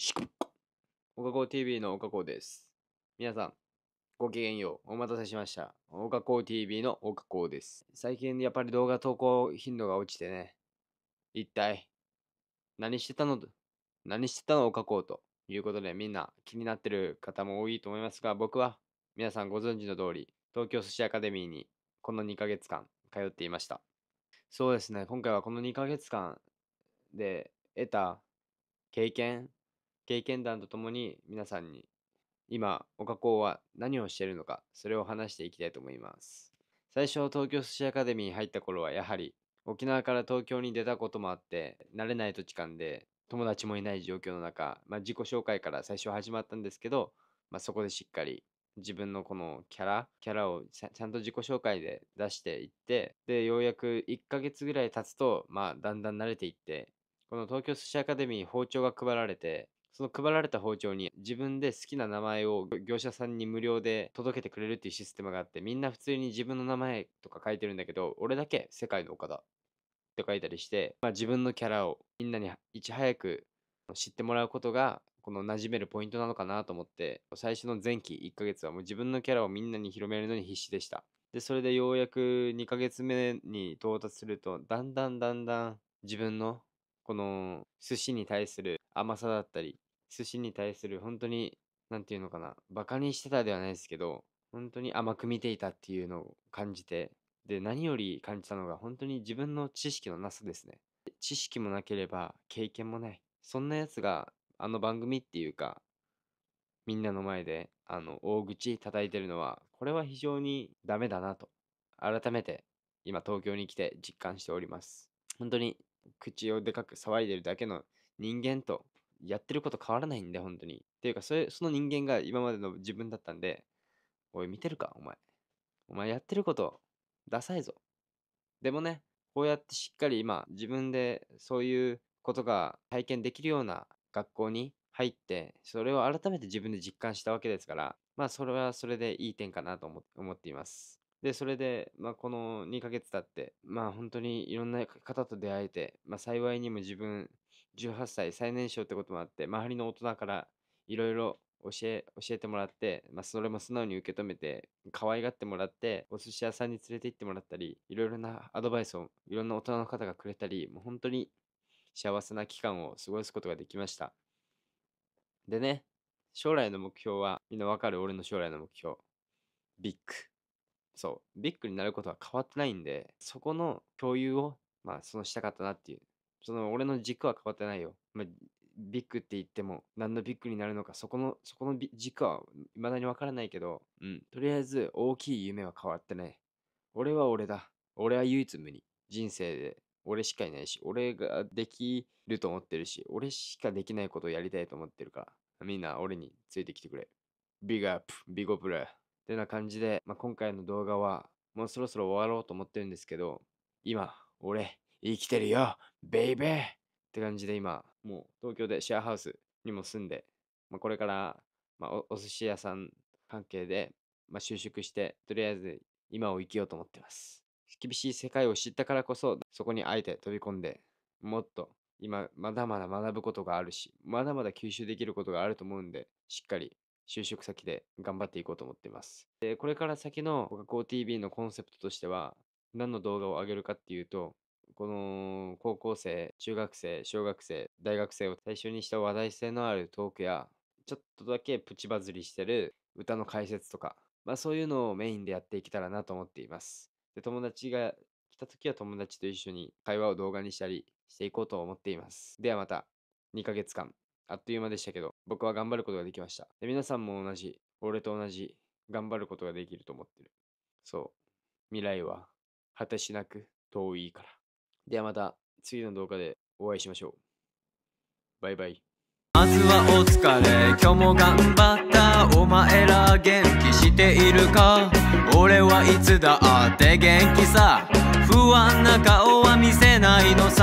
しこおかこう TV のおかこうです。皆さん、ごきげんよう。お待たせしました。おかこう TV のおかこうです。最近やっぱり動画投稿頻度が落ちてね。一体、何してたの何してたのおかこうということで、みんな気になってる方も多いと思いますが、僕は皆さんご存知の通り、東京寿司アカデミーにこの2ヶ月間通っていました。そうですね、今回はこの2ヶ月間で得た経験経験談とともに皆さんに今、お加は何をしているのか、それを話していきたいと思います。最初、東京寿司アカデミーに入った頃は、やはり沖縄から東京に出たこともあって、慣れない土地間で友達もいない状況の中、まあ、自己紹介から最初始まったんですけど、まあ、そこでしっかり自分のこのキャラキャラをちゃんと自己紹介で出していってでようやく1ヶ月ぐらい経つと、まあ、だんだん慣れていってこの東京寿司アカデミー包丁が配られてその配られた包丁に自分で好きな名前を業者さんに無料で届けてくれるっていうシステムがあってみんな普通に自分の名前とか書いてるんだけど俺だけ世界の岡田って書いたりして、まあ、自分のキャラをみんなにいち早く知ってもらうことがこの馴染めるポイントなのかなと思って最初の前期1ヶ月はもう自分のキャラをみんなに広めるのに必死でしたでそれでようやく2ヶ月目に到達するとだんだんだんだん自分のこの寿司に対する甘さだったり寿司に対する本当に何て言うのかなバカにしてたではないですけど本当に甘く見ていたっていうのを感じてで何より感じたのが本当に自分の知識のなさですね知識もなければ経験もないそんなやつがあの番組っていうかみんなの前であの大口叩いてるのはこれは非常にダメだなと改めて今東京に来て実感しております本当に口をでかく騒いでるだけの人間とやってること変わらないんで、本当に。っていうか、それ、その人間が今までの自分だったんで、おい、見てるか、お前。お前やってること、ダサいぞ。でもね、こうやってしっかり今、自分でそういうことが体験できるような学校に入って、それを改めて自分で実感したわけですから、まあ、それはそれでいい点かなと思っています。で、それで、まあ、この2ヶ月経って、まあ、本当にいろんな方と出会えて、まあ、幸いにも自分18歳最年少ってこともあって周りの大人からいろいろ教えてもらって、まあ、それも素直に受け止めて可愛がってもらってお寿司屋さんに連れて行ってもらったりいろいろなアドバイスをいろんな大人の方がくれたりもう本当に幸せな期間を過ごすことができましたでね将来の目標はみんなわかる俺の将来の目標ビッグそうビッグになることは変わってないんでそこの共有をまあそのしたかったなっていうその俺の軸は変わってないよ。まあ、ビッグって言っても何のビッグになるのかそこのそこの軸は未だに分からないけど、うん、とりあえず大きい夢は変わってない。俺は俺だ。俺は唯一無二。人生で俺しかいないし、俺ができると思ってるし、俺しかできないことをやりたいと思ってるから、みんな俺についてきてくれ。ビッグアップ、ビゴプラー。ってな感じで、まあ、今回の動画はもうそろそろ終わろうと思ってるんですけど、今、俺、生きてるよ、ベイベーって感じで今、もう東京でシェアハウスにも住んで、まあ、これから、まあお、お寿司屋さん関係で、まあ、就職して、とりあえず今を生きようと思ってます。厳しい世界を知ったからこそ、そこにあえて飛び込んで、もっと今、まだまだ学ぶことがあるし、まだまだ吸収できることがあると思うんで、しっかり就職先で頑張っていこうと思っています。で、これから先の GoTV のコンセプトとしては、何の動画を上げるかっていうと、この高校生、中学生、小学生、大学生を対象にした話題性のあるトークや、ちょっとだけプチバズりしてる歌の解説とか、まあそういうのをメインでやっていけたらなと思っています。で、友達が来た時は友達と一緒に会話を動画にしたりしていこうと思っています。ではまた、2ヶ月間、あっという間でしたけど、僕は頑張ることができました。で、皆さんも同じ、俺と同じ、頑張ることができると思ってる。そう。未来は果てしなく遠いから。ではまた次の動画でお会いしましょう。バイバイ。まずはお疲れ今日も頑張ったお前ら元気しているか俺はいつだって元気さ不安な顔は見せないのさ